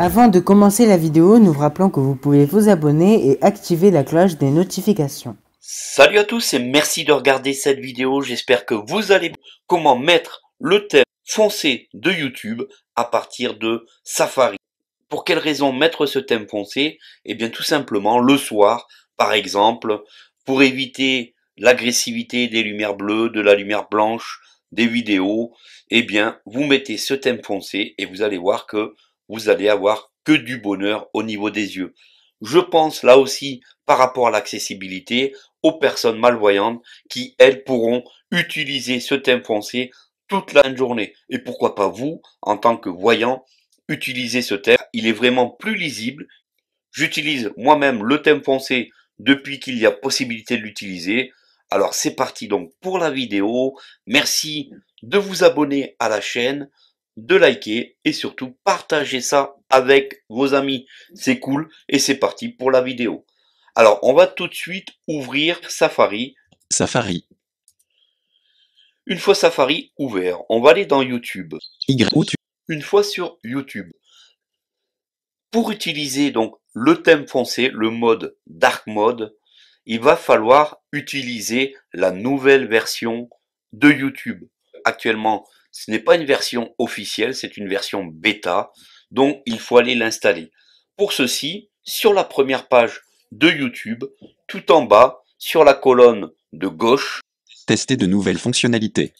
Avant de commencer la vidéo, nous vous rappelons que vous pouvez vous abonner et activer la cloche des notifications. Salut à tous et merci de regarder cette vidéo. J'espère que vous allez comment mettre le thème foncé de YouTube à partir de Safari. Pour quelle raison mettre ce thème foncé Eh bien tout simplement le soir, par exemple, pour éviter l'agressivité des lumières bleues, de la lumière blanche, des vidéos, eh bien vous mettez ce thème foncé et vous allez voir que vous allez avoir que du bonheur au niveau des yeux. Je pense là aussi par rapport à l'accessibilité aux personnes malvoyantes qui, elles, pourront utiliser ce thème foncé toute la journée. Et pourquoi pas vous, en tant que voyant, utiliser ce thème. Il est vraiment plus lisible. J'utilise moi-même le thème foncé depuis qu'il y a possibilité de l'utiliser. Alors c'est parti donc pour la vidéo. Merci de vous abonner à la chaîne de liker et surtout partager ça avec vos amis. C'est cool et c'est parti pour la vidéo. Alors, on va tout de suite ouvrir Safari. Safari. Une fois Safari ouvert, on va aller dans YouTube. Une fois sur YouTube. Pour utiliser donc le thème foncé, le mode Dark Mode, il va falloir utiliser la nouvelle version de YouTube. Actuellement, ce n'est pas une version officielle, c'est une version bêta, donc il faut aller l'installer. Pour ceci, sur la première page de YouTube, tout en bas, sur la colonne de gauche, tester de nouvelles fonctionnalités.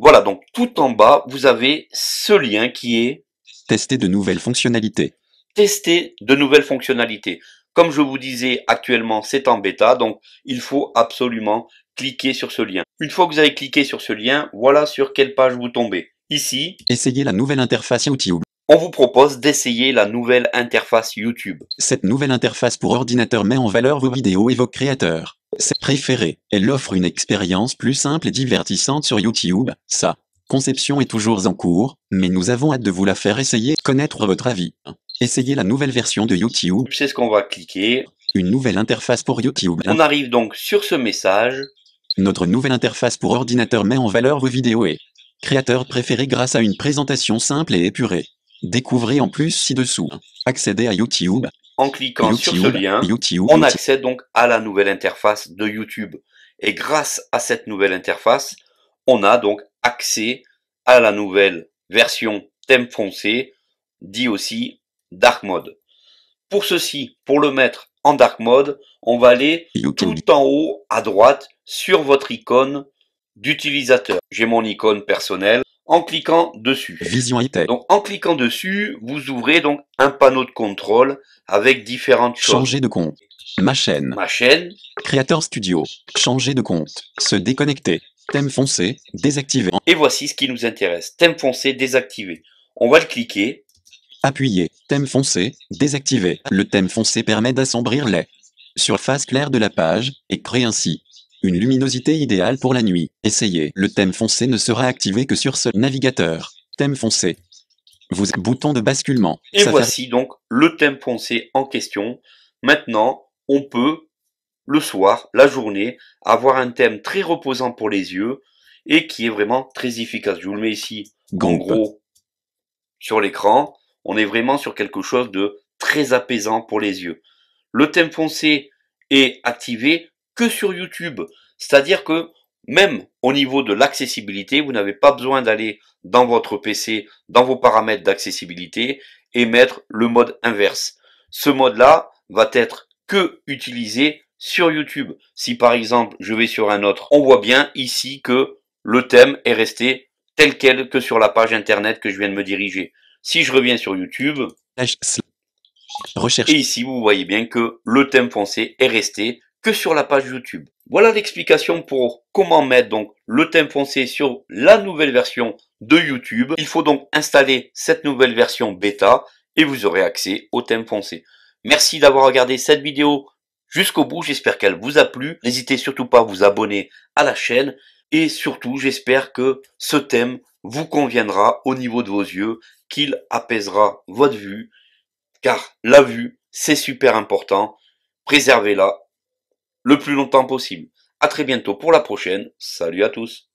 Voilà, donc tout en bas, vous avez ce lien qui est tester de nouvelles fonctionnalités. Tester de nouvelles fonctionnalités. Comme je vous disais, actuellement, c'est en bêta, donc il faut absolument cliquez sur ce lien. Une fois que vous avez cliqué sur ce lien, voilà sur quelle page vous tombez. Ici, essayez la nouvelle interface YouTube. On vous propose d'essayer la nouvelle interface YouTube. Cette nouvelle interface pour ordinateur met en valeur vos vidéos et vos créateurs. C'est préféré. Elle offre une expérience plus simple et divertissante sur YouTube. Ça, conception est toujours en cours, mais nous avons hâte de vous la faire essayer, connaître votre avis. Essayez la nouvelle version de YouTube. C'est ce qu'on va cliquer. Une nouvelle interface pour YouTube. On arrive donc sur ce message. Notre nouvelle interface pour ordinateur met en valeur vos vidéos et créateurs préférés grâce à une présentation simple et épurée. Découvrez en plus ci-dessous. Accédez à YouTube. En cliquant sur ce lien, on accède donc à la nouvelle interface de YouTube. Et grâce à cette nouvelle interface, on a donc accès à la nouvelle version thème foncé, dit aussi dark mode. Pour ceci, pour le mettre en dark mode, on va aller tout en haut à droite sur votre icône d'utilisateur. J'ai mon icône personnelle en cliquant dessus. Vision IT. Donc en cliquant dessus, vous ouvrez donc un panneau de contrôle avec différentes choses. Changer de compte. Ma chaîne. Ma chaîne. Créateur Studio. Changer de compte. Se déconnecter. Thème foncé. Désactiver. Et voici ce qui nous intéresse. Thème foncé désactiver On va le cliquer. appuyer Thème foncé. Désactiver. Le thème foncé permet d'assombrir les surfaces claires de la page et crée ainsi une luminosité idéale pour la nuit. Essayez. Le thème foncé ne sera activé que sur ce navigateur. Thème foncé. Vous bouton de basculement. Et voici donc le thème foncé en question. Maintenant, on peut le soir, la journée, avoir un thème très reposant pour les yeux et qui est vraiment très efficace. Je vous le mets ici en gros sur l'écran. On est vraiment sur quelque chose de très apaisant pour les yeux. Le thème foncé est activé que sur YouTube. C'est-à-dire que même au niveau de l'accessibilité, vous n'avez pas besoin d'aller dans votre PC, dans vos paramètres d'accessibilité et mettre le mode inverse. Ce mode-là va être que utilisé sur YouTube. Si par exemple je vais sur un autre, on voit bien ici que le thème est resté tel quel que sur la page internet que je viens de me diriger. Si je reviens sur YouTube, Recherche. et ici vous voyez bien que le thème foncé est resté que sur la page YouTube. Voilà l'explication pour comment mettre donc le thème foncé sur la nouvelle version de YouTube. Il faut donc installer cette nouvelle version bêta et vous aurez accès au thème foncé. Merci d'avoir regardé cette vidéo jusqu'au bout. J'espère qu'elle vous a plu. N'hésitez surtout pas à vous abonner à la chaîne. Et surtout, j'espère que ce thème vous conviendra au niveau de vos yeux, qu'il apaisera votre vue. Car la vue, c'est super important. Préservez-la le plus longtemps possible. À très bientôt pour la prochaine. Salut à tous.